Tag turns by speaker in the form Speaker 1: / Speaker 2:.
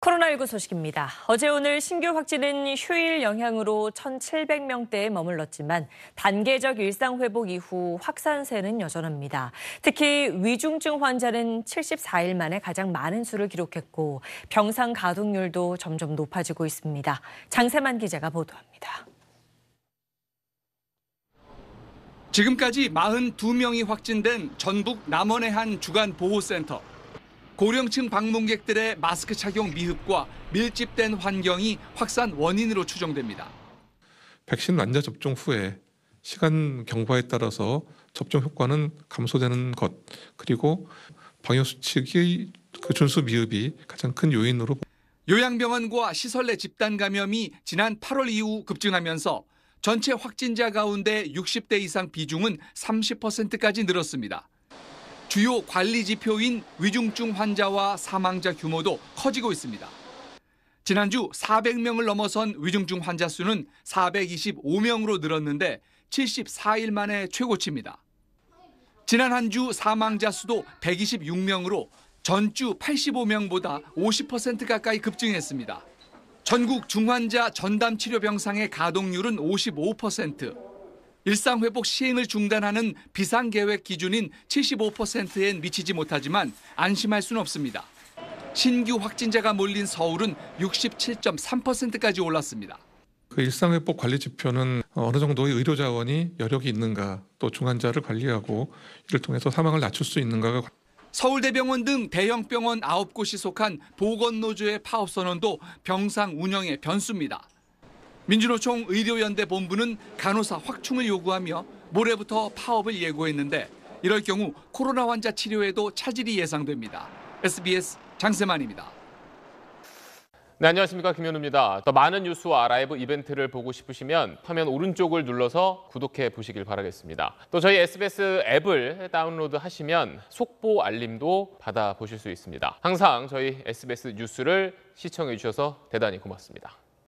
Speaker 1: 코로나19 소식입니다. 어제 오늘 신규 확진은 휴일 영향으로 1,700명대에 머물렀지만 단계적 일상 회복 이후 확산세는 여전합니다. 특히 위중증 환자는 74일 만에 가장 많은 수를 기록했고 병상 가동률도 점점 높아지고 있습니다. 장세만 기자가 보도합니다.
Speaker 2: 지금까지 42명이 확진된 전북 남원의 한 주간 보호센터. 고령층 방문객들의 마스크 착용 미흡과 밀집된 환경이 확산 원인으로 추정됩니다.
Speaker 3: 백신 완자 접종 후에 시간 경과에 따라서 접종 효과는 감소되는 것 그리고 방역 수칙의 그 준수 미흡이 가장 큰 요인으로
Speaker 2: 요양병원과 시설 내 집단 감염이 지난 8월 이후 급증하면서 전체 확진자 가운데 60대 이상 비중은 30%까지 늘었습니다. 주요 관리 지표인 위중증 환자와 사망자 규모도 커지고 있습니다. 지난주 400명을 넘어선 위중증 환자 수는 425명으로 늘었는데 74일 만에 최고치입니다. 지난 한 주 사망자 수도 126명으로 전주 85명보다 50% 가까이 급증했습니다. 전국 중환자 전담 치료 병상의 가동률은 55%, 일상회복 시행을 중단하는 비상계획 기준인
Speaker 3: 75%엔
Speaker 2: 미치지 못하지만 안심할 수는 없습니다. 신규 확진자가 몰린 서울은 67.3%까지 올랐습니다.
Speaker 3: 그 일상회복 관리 지표는 어느 정도의 의료 자원이 여력이 있는가, 또 중환자를 관리하고 이를 통해서 사망을 낮출 수 있는가가
Speaker 2: 서울대병원 등 대형 병원 9곳이 속한 보건노조의 파업 선언도 병상 운영의 변수입니다. 민주노총 의료연대 본부는 간호사 확충을 요구하며 모레부터 파업을 예고했는데 이럴 경우 코로나
Speaker 4: 환자 치료에도 차질이 예상됩니다. SBS 장세만입니다. 네, 안녕하십니까 김현우입니다. 더 많은 뉴스와 라이브 이벤트를 보고 싶으시면 화면 오른쪽을 눌러서 구독해 보시길 바라겠습니다. 또 저희 SBS 앱을 다운로드 하시면 속보 알림도 받아보실 수 있습니다. 항상 저희 SBS 뉴스를 시청해 주셔서 대단히 고맙습니다.